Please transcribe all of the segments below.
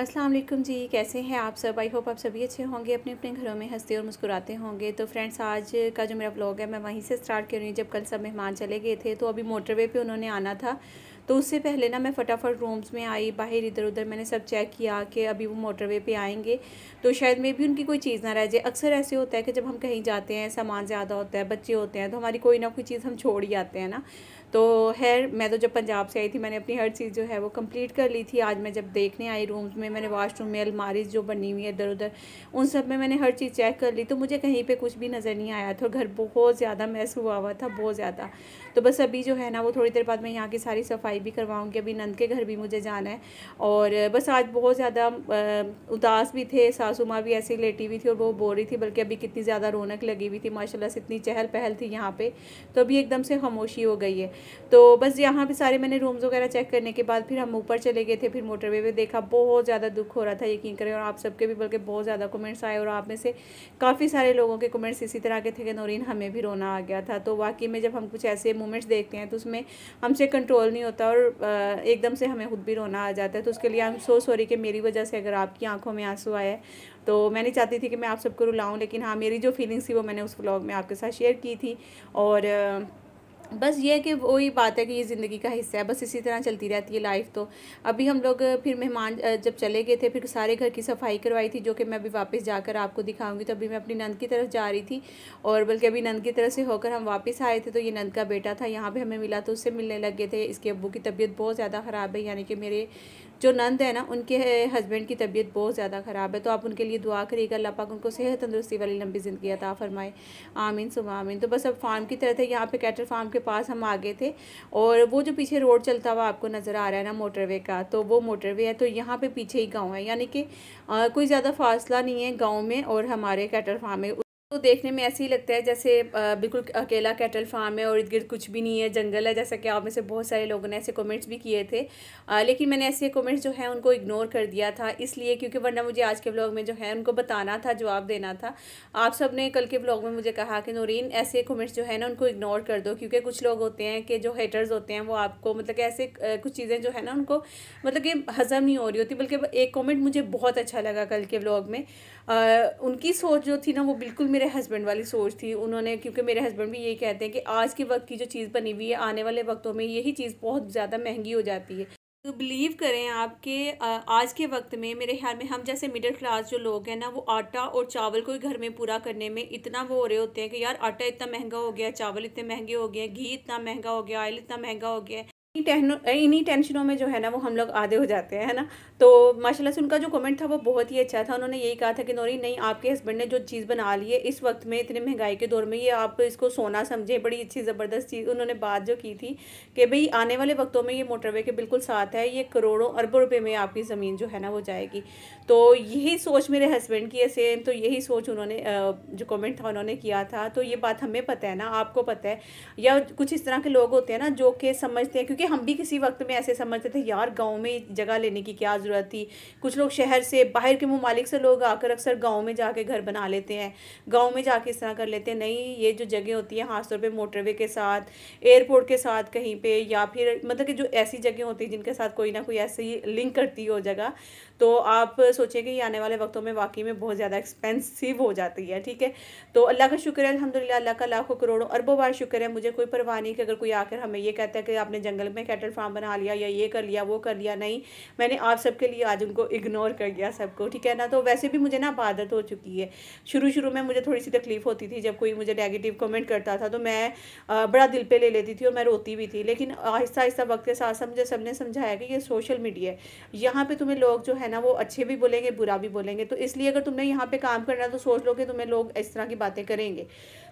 अस्सलाम वालेकुम जी कैसे हैं आप सब आई होप आप सभी अच्छे होंगे अपने अपने घरों में हंसते और मुस्कुराते होंगे तो फ्रेंड्स आज का जो मेरा ब्लॉग है मैं वहीं से स्टार्ट कर रही हूँ जब कल सब मेहमान चले गए थे तो अभी मोटरवे पे उन्होंने आना था तो उससे पहले ना मैं फटाफट रूम्स में आई बाहर इधर उधर मैंने सब चेक किया कि अभी वो मोटरवे पे आएंगे तो शायद मे भी उनकी कोई चीज़ ना रह जाए अक्सर ऐसे होता है कि जब हम कहीं जाते हैं सामान ज़्यादा होता है बच्चे होते हैं तो हमारी कोई ना कोई चीज़ हम छोड़ ही आते हैं ना तो खैर मैं तो जब पंजाब से आई थी मैंने अपनी हर चीज़ जो है वो कंप्लीट कर ली थी आज मैं जब देखने आई रूम्स में मैंने वाशरूम में अलमारी जो बनी हुई है इधर उधर उन सब में मैंने हर चीज़ चेक कर ली तो मुझे कहीं पर कुछ भी नज़र नहीं आया था घर बहुत ज़्यादा मैस हुआ हुआ था बहुत ज़्यादा तो बस अभी जो है ना वो थोड़ी देर बाद मैं यहाँ की सारी सफाई भी करवाऊँगी अभी नंद के घर भी मुझे जाना है और बस आज बहुत ज़्यादा उदास भी थे सासू माँ भी ऐसे लेटी हुई थी और वो बोल रही थी बल्कि अभी कितनी ज़्यादा रौनक लगी हुई थी माशाल्लाह से इतनी चहल पहल थी यहाँ पे तो अभी एकदम से खामोशी हो गई है तो बस यहाँ पे सारे मैंने रूम्स वगैरह चेक करने के बाद फिर हम ऊपर चले गए थे फिर मोटरवे पे देखा बहुत ज़्यादा दुख हो रहा था यकीन करें और आप सबके भी बल्कि बहुत ज़्यादा कमेंट्स आए और आप में से काफ़ी सारे लोगों के कमेंट्स इसी तरह के थे कि नौरीन हमें भी रोना आ गया था तो वाकई में जब हम कुछ ऐसे मोमेंट्स देखते हैं तो उसमें हमसे कंट्रोल नहीं होता और एकदम से हमें खुद भी रोना आ जाता है तो उसके लिए आई एम सो सॉरी कि मेरी वजह से अगर आपकी आंखों में आंसू आया तो मैं नहीं चाहती थी कि मैं आप सबको रुलाऊं लेकिन हाँ मेरी जो फीलिंग्स थी वो मैंने उस ब्लॉग में आपके साथ शेयर की थी और बस ये है कि वही बात है कि ये ज़िंदगी का हिस्सा है बस इसी तरह चलती रहती है लाइफ तो अभी हम लोग फिर मेहमान जब चले गए थे फिर सारे घर की सफाई करवाई थी जो कि मैं अभी वापस जाकर आपको दिखाऊंगी तो अभी मैं अपनी नंद की तरफ जा रही थी और बल्कि अभी नंद की तरफ से होकर हम वापस आए थे तो ये नंद का बेटा था यहाँ पर हमें मिला तो उससे मिलने लग गए थे इसके अबू की तबीयत बहुत ज़्यादा ख़राब है यानी कि मेरे जो नंद है ना उनके हस्बैंड की तबीयत बहुत ज़्यादा ख़राब है तो आप उनके लिए दुआ करिएगा अल्लाह पाक उनको सेहत तंदुरुस्ती वाली लंबी ज़िंदगी अता फरमाए आमीन सुबह आमीन तो बस अब फार्म की तरह थे यहाँ पे कैटर फार्म के पास हम आगे थे और वो जो पीछे रोड चलता हुआ आपको नज़र आ रहा है ना मोटरवे का तो वो मोटरवे है तो यहाँ पे पीछे ही गांव है यानी कि कोई ज़्यादा फासला नहीं है गांव में और हमारे कैटर फार्म में तो देखने में ऐसे ही लगता है जैसे बिल्कुल अकेला कैटल फार्म है और इर्द गिर्द कुछ भी नहीं है जंगल है जैसा कि आप में से बहुत सारे लोगों ने ऐसे कमेंट्स भी किए थे आ, लेकिन मैंने ऐसे कमेंट्स जो है उनको इग्नोर कर दिया था इसलिए क्योंकि वरना मुझे आज के ब्लॉग में जो है उनको बताना था जवाब देना था आप सब ने कल के ब्लॉग में मुझे कहा कि नौरीन ऐसे कमेंट्स जो है ना उनको इग्नोर कर दो क्योंकि कुछ लोग होते हैं कि जो हेटर्स होते हैं वो आपको मतलब कि ऐसे कुछ चीज़ें जो है ना उनको मतलब कि हज़म नहीं हो रही होती बल्कि एक कॉमेंट मुझे बहुत अच्छा लगा कल के ब्लॉग में उनकी सोच जो थी ना वो बिल्कुल मेरे हस्बैंड वाली सोच थी उन्होंने क्योंकि मेरे हस्बैंड भी यही कहते हैं कि आज के वक्त की जो चीज़ बनी हुई है आने वाले वक्तों में यही चीज़ बहुत ज़्यादा महंगी हो जाती है तो बिलीव करें आपके आज के वक्त में मेरे ख्याल में हम जैसे मिडिल क्लास जो लोग हैं ना वो आटा और चावल को ही घर में पूरा करने में इतना वो हो रहे होते हैं कि यार आटा इतना महंगा हो गया चावल इतने महंगे हो गए घी इतना महंगा हो गया ऑयल इतना महंगा हो गया इन्हीं टेंशनों में जो है ना वो हम लोग आधे हो जाते हैं है ना तो माशाल्लाह से उनका जो कमेंट था वो बहुत ही अच्छा था उन्होंने यही कहा था कि नौरी नहीं आपके हस्बैंड ने जो चीज़ बना ली है इस वक्त में इतने महंगाई के दौर में ये आप इसको सोना समझे बड़ी अच्छी ज़बरदस्त चीज़ उन्होंने बात जो की थी कि भाई आने वाले वक्तों में ये मोटरवे के बिल्कुल साथ है ये करोड़ों अरबों रुपये में आपकी ज़मीन जो है ना वो जाएगी तो यही सोच मेरे हस्बैंड की है सेम तो यही सोच उन्होंने जो कमेंट था उन्होंने किया था तो ये बात हमें पता है ना आपको पता है या कुछ इस तरह के लोग होते हैं ना जो कि समझते हैं क्योंकि हम भी किसी वक्त में ऐसे समझते थे यार गांव में जगह लेने की क्या ज़रूरत थी कुछ लोग शहर से बाहर के ममालिक से लोग आकर अक्सर गांव में जाके घर बना लेते हैं गांव में जाके इस तरह कर लेते हैं नहीं ये जो जगह होती है खासतौर पर मोटरवे के साथ एयरपोर्ट के साथ कहीं पर या फिर मतलब कि जो ऐसी जगह होती है जिनके साथ कोई ना कोई ऐसी लिंक करती हो जगह तो आप सोचें कि आने वाले वक्तों में वाकई में बहुत ज़्यादा एक्सपेंसिव हो जाती है ठीक है तो अल्लाह का शुक्र है अलहमदिल्ला अल्लाह का लाखों करोड़ों अरबों बार शुक्र है मुझे कोई परवाह नहीं कि अगर कोई आकर हमें ये कहता है कि आपने जंगल मैं कैटल फार्म बना लिया या ये कर लिया वो कर लिया नहीं मैंने आप सबके लिए आज उनको इग्नोर कर दिया सबको ठीक है ना तो वैसे भी मुझे ना आदत हो चुकी है शुरू शुरू में मुझे थोड़ी सी तकलीफ़ होती थी जब कोई मुझे नेगेटिव कमेंट करता था तो मैं बड़ा दिल पर ले लेती थी और मैं रोती भी थी लेकिन आहिस्ता आहिस्ता वक्त के साथ साथ मुझे सबने समझाया कि ये सोशल मीडिया है यहाँ पर तुम्हें लोग जो है ना वो अच्छे भी बोलेंगे बुरा भी बोलेंगे तो इसलिए अगर तुमने यहाँ पर काम करना तो सोच लो कि तुम्हें लोग इस तरह की बातें करेंगे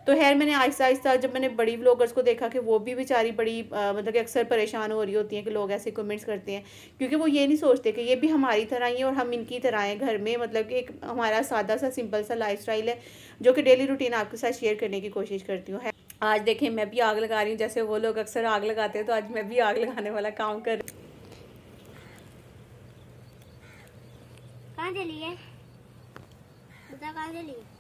तो खैर मैंने आहिस्ता आहिस्ता जब मैंने बड़ी ब्लॉगर्स को देखा कि वो भी बेचारी बड़ी आ, मतलब कि अक्सर परेशान हो रही होती हैं कि लोग ऐसे कमेंट्स करते हैं क्योंकि वो ये नहीं सोचते कि ये भी हमारी तरह ही है और हम इनकी तरह हैं घर में मतलब कि एक हमारा सादा सा सिंपल सा लाइफ है जो कि डेली रूटीन आपके साथ शेयर करने की कोशिश करती हूँ आज देखें मैं भी आग लगा रही हूँ जैसे वो लोग अक्सर आग लगाते हैं तो आज मैं भी आग लगाने वाला काम कर कहाँ चली है कहाँ चली है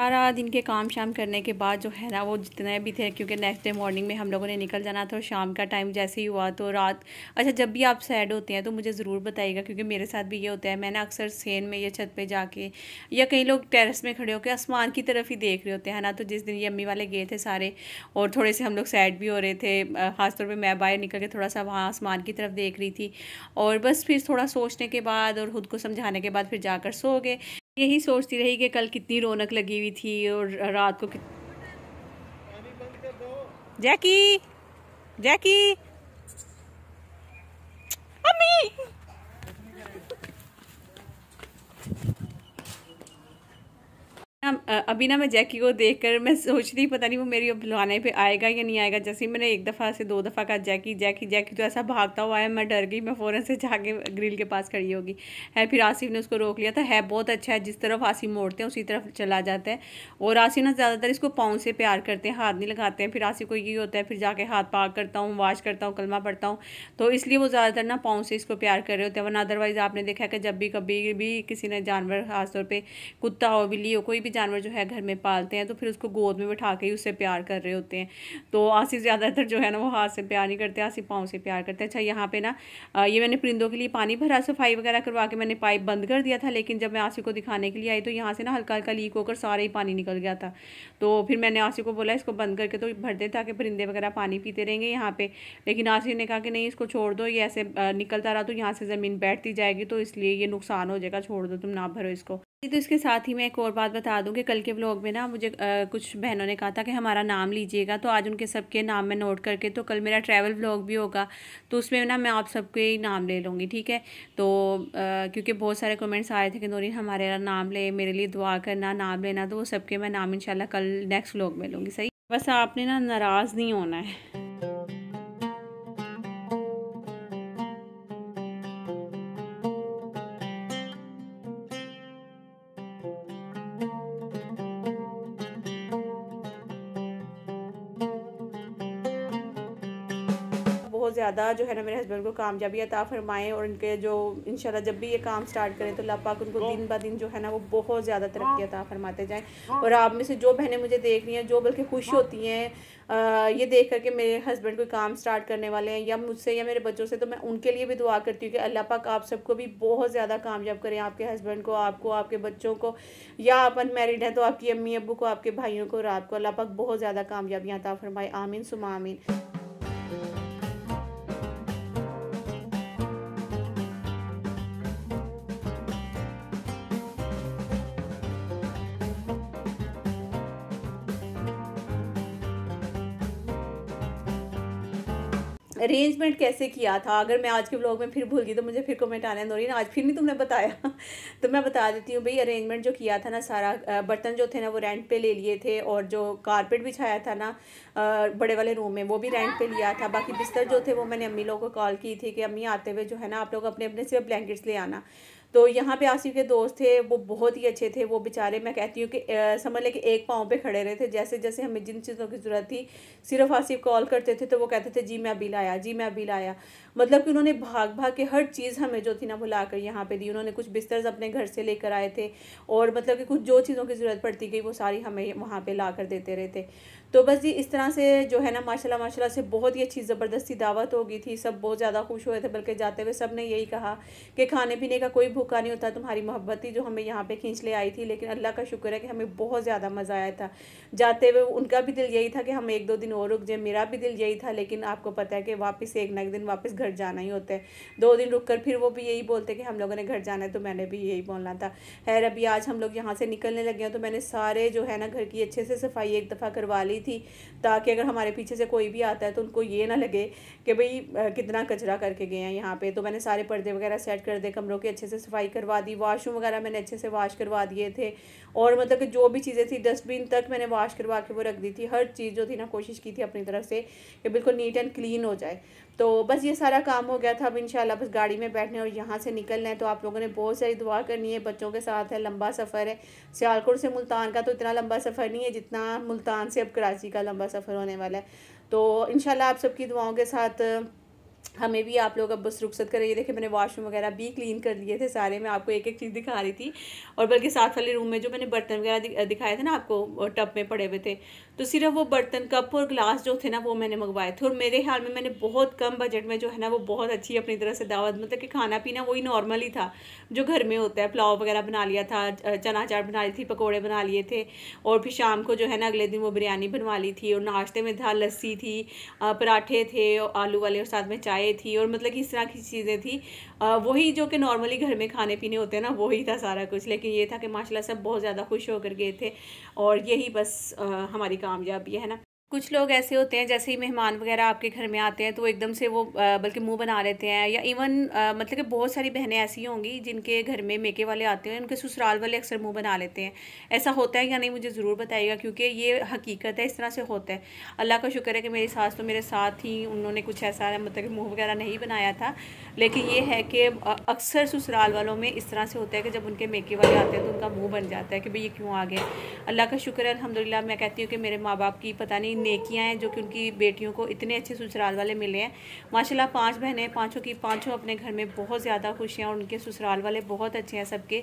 सारा दिन के काम शाम करने के बाद जो है ना वो जितने भी थे क्योंकि नेक्स्ट डे मॉर्निंग में हम लोगों ने निकल जाना था और शाम का टाइम जैसे ही हुआ तो रात अच्छा जब भी आप सैड होते हैं तो मुझे ज़रूर बताइएगा क्योंकि मेरे साथ भी ये होता है मैंने अक्सर सेन में या छत पर जाके या कई लोग टेरेस में खड़े होकर आसमान की तरफ ही देख रहे होते हैं ना तो जिस दिन ये अम्मी वाले गए थे सारे और थोड़े से हम लोग सैड भी हो रहे थे ख़ासतौर पर मैं बाहर निकल के थोड़ा सा वहाँ आसमान की तरफ देख रही थी और बस फिर थोड़ा सोचने के बाद और ख़ुद को समझाने के बाद फिर जाकर सो गए यही सोचती रही कि कल कितनी रौनक लगी हुई थी और रात को कित... जैकी जैकी अम्मी अभी ना मैं जैकी को देखकर मैं सोच रही पता नहीं वो मेरी बुलाने पे आएगा या नहीं आएगा जैसे ही मैंने एक दफ़ा से दो दफ़ा कहा जैकी जैकी जैकी तो ऐसा भागता हुआ है मैं डर गई मैं फ़ौरन से जाके ग्रिल के पास खड़ी होगी है फिर आसिफ ने उसको रोक लिया था है बहुत अच्छा है जिस तरफ आसिफ मोड़ते हैं उसी तरफ चला जाता है और आसिफ ना ज़्यादातर इसको पाँव से प्यार करते हैं हाथ नहीं लगाते हैं फिर आसिफ को यही होता है फिर जाके हाथ पाक करता हूँ वाश करता हूँ कलमा पढ़ता हूँ तो इसलिए वो ज़्यादातर ना पाँव से इसको प्यार कर रहे होते हैं वरना अदरवाइज़ आपने देखा कि जब भी कभी भी किसी ने जानवर खासतौर पर कुत्ता हो बिल्ली हो कोई भी भी जानवर जो है घर में पालते हैं तो फिर उसको गोद में बैठा के ही उससे प्यार कर रहे होते हैं तो आसी ज़्यादातर जो है ना वो हाथ से प्यार नहीं करते आसी पाँव से प्यार करते अच्छा यहाँ पे ना ये मैंने परिंदों के लिए पानी भरा सफाई वगैरह करवा के मैंने पाइप बंद कर दिया था लेकिन जब मैं आसी को दिखाने के लिए आई तो यहाँ से ना हल्का हल्का लीक होकर सारा ही पानी निकल गया था तो फिर मैंने आसी को बोला इसको बंद करके तो भर दे ताकि परिंदे वगैरह पानी पीते रहेंगे यहाँ पर लेकिन आसी ने कहा कि नहीं इसको छोड़ दो ये ऐसे निकलता रहा तो यहाँ से ज़मीन बैठती जाएगी तो इसलिए ये नुकसान हो जाएगा छोड़ दो तुम ना भरो इसको तो इसके साथ ही मैं एक और बात बता दूं कि कल के व्लॉग में ना मुझे आ, कुछ बहनों ने कहा था कि हमारा नाम लीजिएगा तो आज उनके सबके नाम मैं नोट करके तो कल मेरा ट्रैवल व्लॉग भी होगा तो उसमें ना मैं आप सबके ही नाम ले लूँगी ठीक है तो आ, क्योंकि बहुत सारे कमेंट्स आए थे कि नोरिन हमारे नाम ले मेरे लिए दुआ करना नाम लेना तो वो सबके मैं नाम इन कल नेक्स्ट व्लॉग में लूँगी सही बस आपने ना नाराज़ नहीं होना है ज़्यादा जो है ना मेरे हस्बैंड को कामयाबी अता फरमाएँ और उनके जो इन जब भी ये काम स्टार्ट करें तो अल्लाह पाक उनको दिन ब दिन जो है ना वो बहुत ज़्यादा तरक्की अता फरमाते जाएँ और आप में से जो बहनें मुझे देख रही हैं जो बल्कि खुश होती हैं ये देख कर के मेरे हस्बैंड कोई काम स्टार्ट करने वाले हैं या मुझसे या मेरे बच्चों से तो मैं उनके लिए भी दुआ करती हूँ कि अल्लाह पाक आप सबको भी बहुत ज़्यादा कामयाब करें आपके हस्बैंड को आपको आपके बच्चों को या आप अनमेरिड हैं तो आपकी अम्मी अबू को आपके भाइयों को और आपको अल्लाह पाक बहुत ज़्यादा कामयाबियाँ अता फरमाए आमीन सुमा आमीन अरेंजमेंट कैसे किया था अगर मैं आज के ब्लॉग में फिर भूल गई तो मुझे फिर कमेंट आने दो आज फिर नहीं तुमने बताया तो मैं बता देती हूँ भाई अरेंजमेंट जो किया था ना सारा बर्तन जो थे ना वो रेंट पे ले लिए थे और जो कारपेट बिछाया था ना बड़े वाले रूम में वो भी रेंट पे लिया था बाकी बिस्तर जो थे वो मैंने अम्मी लोगों को कॉल की थी कि अम्मी आते हुए जो है ना आप लोग अपने अपने सिर्फ ब्लैंकेट्स ले आना तो यहाँ पे आसिफ के दोस्त थे वो बहुत ही अच्छे थे वो बेचारे मैं कहती हूँ कि समझ लें कि एक पाँव पे खड़े रहे थे जैसे जैसे हमें जिन चीज़ों की ज़रूरत थी सिर्फ आसिफ कॉल करते थे तो वो कहते थे जी मैं अभी लाया जी मैं अभी लाया मतलब कि उन्होंने भाग भाग के हर चीज़ हमें जो थी ना वो ला कर यहाँ पर दी उन्होंने कुछ बिस्तर अपने घर से लेकर आए थे और मतलब कि कुछ जो चीज़ों की ज़रूरत पड़ती गई वो सारी हमें वहाँ पर ला कर देते रहे थे तो बस जी इस तरह से जो है ना माशाल्लाह माशाल्लाह से बहुत ही अच्छी ज़बरदस्ती दावत हो गई थी सब बहुत ज़्यादा खुश हुए थे बल्कि जाते हुए सब ने यही कहा कि खाने पीने का कोई भूखा नहीं होता तुम्हारी मोहब्बत ही जो हमें यहाँ पे खींच ले आई थी लेकिन अल्लाह का शुक्र है कि हमें बहुत ज़्यादा मज़ा आया था जाते हुए उनका भी दिल यही था कि हम एक दो दिन और रुक जाए मेरा भी दिल यही था लेकिन आपको पता है कि वापस एक ना एक दिन वापस घर जाना ही होता है दो दिन रुक कर फिर वो भी यही बोलते कि हम लोगों ने घर जाना है तो मैंने भी यही बोलना था खैर अभी आज हम लोग यहाँ से निकलने लगे हैं तो मैंने सारे जो है ना घर की अच्छे से सफाई एक दफ़ा करवा ली रही थी ताकि अगर हमारे पीछे से कोई भी आता है तो उनको ये ना लगे कि भाई कितना कचरा करके गए हैं यहाँ पे तो मैंने सारे पर्दे वगैरह सेट कर दिए कमरों की अच्छे से सफाई करवा दी वाशरूम वगैरह मैंने अच्छे से वाश करवा दिए थे और मतलब कि जो भी चीज़ें थी डस्टबिन तक मैंने वाश करवा के वो रख दी थी हर चीज़ जो थी ना कोशिश की थी अपनी तरफ से कि बिल्कुल नीट एंड क्लीन हो जाए तो बस ये सारा काम हो गया था अब इंशाल्लाह बस गाड़ी में बैठने और यहाँ से निकलना है तो आप लोगों ने बहुत सारी दुआ करनी है बच्चों के साथ है लंबा सफ़र है सियालकोट से मुल्तान का तो इतना लंबा सफ़र नहीं है जितना मुल्तान से अब कराची कराची का लंबा सफ़र होने वाला है तो इन आप सबकी दुआओं के साथ हमें भी आप लोग अब बस रुखसत करें ये देखिए मैंने वॉशरूम वगैरह भी क्लीन कर लिए थे सारे मैं आपको एक एक चीज़ दिखा रही थी और बल्कि साथ वाले रूम में जो मैंने बर्तन वगैरह दिखाए थे ना आपको टब में पड़े हुए थे तो सिर्फ वो बर्तन कप और ग्लास जो थे ना वो मैंने मंगवाए थे और मेरे ख्याल में मैंने बहुत कम बजट में जो है ना वो बहुत अच्छी अपनी तरह से दावत मतलब कि खाना पीना वही नॉर्मल ही था जो घर में होता है पुलाव वगैरह बना लिया था चना चाट बना ली थी पकौड़े बना लिए थे और फिर शाम को जो है ना अगले दिन वो बिरयानी बनवा ली थी और नाश्ते में था लस्सी थी पराठे थे आलू वाले और साथ में चाय थी और मतलब कि इस तरह की चीज़ें थी वही जो कि नॉर्मली घर में खाने पीने होते हैं ना वही था सारा कुछ लेकिन ये था कि माशाल्लाह सब बहुत ज़्यादा खुश होकर गए थे और यही बस हमारी कामयाबी है ना कुछ लोग ऐसे होते हैं जैसे ही मेहमान वगैरह आपके घर में आते हैं तो एकदम से वो बल्कि मुंह बना लेते हैं या इवन मतलब कि बहुत सारी बहनें ऐसी होंगी जिनके घर में मेके वाले आते हैं उनके ससुराल वाले अक्सर मुंह बना लेते हैं ऐसा होता है या नहीं मुझे ज़रूर बताइएगा क्योंकि ये हकीकत है इस तरह से होता है अल्लाह का शुक्र है कि मेरी सास तो मेरे साथ ही उन्होंने कुछ ऐसा मतलब कि मुँह वगैरह नहीं बनाया था लेकिन ये है कि अक्सर ससुराल वालों में इस तरह से होता है कि जब उनके मेके वाले आते हैं तो उनका मुँह बन जाता है कि भाई ये क्यों आ गए अल्लाह का शुक्र है अलहमदिल्ला मैं कहती हूँ कि मेरे माँ बाप की पता नहीं नेकियाँ हैं जो कि उनकी बेटियों को इतने अच्छे ससुराल वाले मिले हैं माशाल्लाह पांच बहनें पांचों की पांचों अपने घर में बहुत ज़्यादा खुश हैं और उनके ससुराल वाले बहुत अच्छे हैं सबके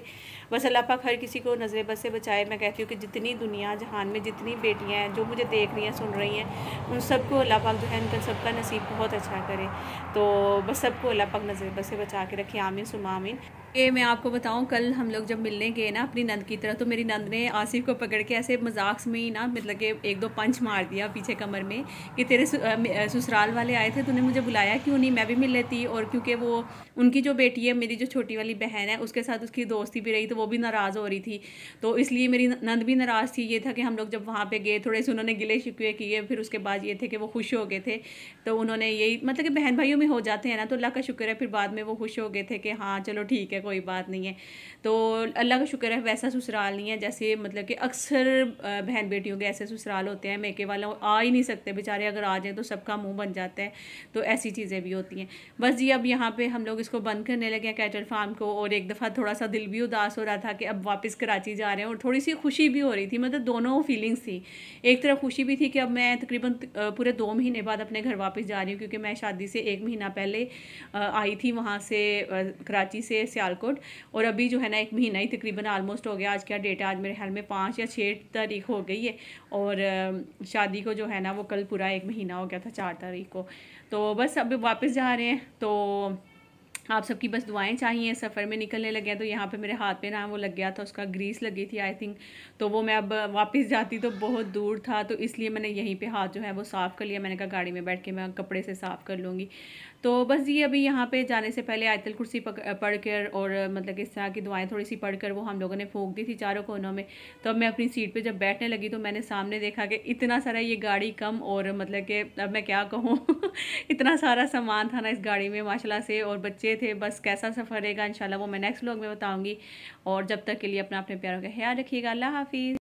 बस अल्लाह पाक हर किसी को नज़र बस से बचाए मैं कहती हूँ कि जितनी दुनिया जहान में जितनी बेटियाँ हैं जो मुझे देख रही हैं सुन रही हैं उन सबको अल्लाह पाक जो है उनका सबका नसीब बहुत अच्छा करे तो बस सबको अल्लाह पाक नज़र बस से बचा के रखें आमिन सुमामीन ये मैं आपको बताऊं कल हम लोग जब मिलने गए ना अपनी नंद की तरह तो मेरी नंद ने आसिफ को पकड़ के ऐसे मजाक में ही ना मतलब कि एक दो पंच मार दिया पीछे कमर में कि तेरे ससुराल वाले आए थे तूने मुझे बुलाया क्यों नहीं मैं भी मिल लेती और क्योंकि वो उनकी जो बेटी है मेरी जो छोटी वाली बहन है उसके साथ उसकी दोस्ती भी रही तो वो भी नाराज़ हो रही थी तो इसलिए मेरी नंद भी नाराज़ थी ये था कि हम लोग जब वहाँ पर गए थोड़े से उन्होंने गिले शिकवे किए फिर उसके बाद ये थे कि वो खुश हो गए थे तो उन्होंने यही मतलब कि बहन भाइयों में हो जाते हैं ना तो अल्लाह का शुक्र है फिर बाद में वो खुश हो गए थे कि हाँ चलो ठीक है कोई बात नहीं है तो अल्लाह का शुक्र है वैसा ससुराल नहीं है जैसे मतलब कि अक्सर बहन बेटियों के ऐसे ससुराल होते हैं मेके वाले आ ही नहीं सकते बेचारे अगर आ जाएँ तो सबका मुँह बन जाता है तो ऐसी चीज़ें भी होती हैं बस जी अब यहाँ पर हम लोग इसको बंद करने लगे हैं कैटल फार्म को और एक दफ़ा थोड़ा सा दिल भी उदास हो रहा था कि अब वापस कराची जा रहे हैं और थोड़ी सी खुशी भी हो रही थी मतलब दोनों फीलिंग्स थी एक तरफ खुशी भी थी कि अब मैं तकरीबन पूरे दो महीने बाद अपने घर वापस जा रही हूँ क्योंकि मैं शादी से एक महीना पहले आई थी वहाँ से कराची से सियाल सियालकोट और अभी जो है ना एक महीना ही तकरीबन आलमोस्ट हो गया आज क्या डेट है आज मेरे ख्याल में पाँच या छः तारीख हो गई है और शादी को जो है ना वो कल पूरा एक महीना हो गया था चार तारीख को तो बस अभी वापस जा रहे हैं तो आप सबकी बस दुआएं चाहिए सफ़र में निकलने लगे हैं तो यहाँ पे मेरे हाथ पे ना वो लग गया था उसका ग्रीस लगी थी आई थिंक तो वो मैं अब वापस जाती तो बहुत दूर था तो इसलिए मैंने यहीं पे हाथ जो है वो साफ़ कर लिया मैंने कहा गाड़ी में बैठ के मैं कपड़े से साफ़ कर लूँगी तो बस ये अभी यहाँ पर जाने से पहले आयतल कुर्सी पढ़ कर और मतलब इस तरह की दुआएँ थोड़ी सी पढ़ कर वो हम लोगों ने फूंक दी थी चारों कोनों में तो अब मैं अपनी सीट पर जब बैठने लगी तो मैंने सामने देखा कि इतना सारा ये गाड़ी कम और मतलब कि अब मैं क्या कहूँ इतना सारा सामान था ना इस गाड़ी में माशाला से और बच्चे थे बस कैसा सफ़र रहेगा इन वो मैं नेक्स्ट ब्लॉग में बताऊँगी और जब तक के लिए अपना अपने प्यारों का ख्याल रखिएगा अल्लाह हाफिज़